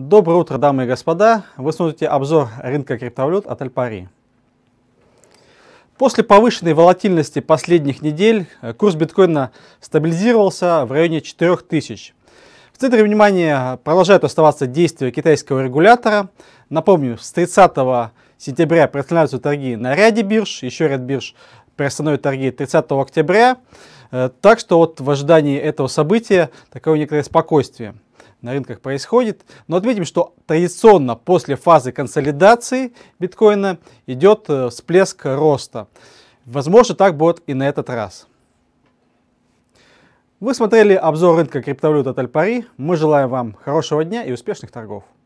Доброе утро, дамы и господа! Вы смотрите обзор рынка криптовалют от Альпари. После повышенной волатильности последних недель э, курс биткоина стабилизировался в районе 4000. В центре внимания продолжают оставаться действия китайского регулятора. Напомню, с 30 сентября приостановятся торги на ряде бирж, еще ряд бирж приостановят торги 30 октября. Э, так что вот в ожидании этого события такое некоторое спокойствие – на рынках происходит. Но отметим, что традиционно после фазы консолидации биткоина идет э, всплеск роста. Возможно, так будет и на этот раз. Вы смотрели обзор рынка криптовалют от Альпари. Мы желаем вам хорошего дня и успешных торгов.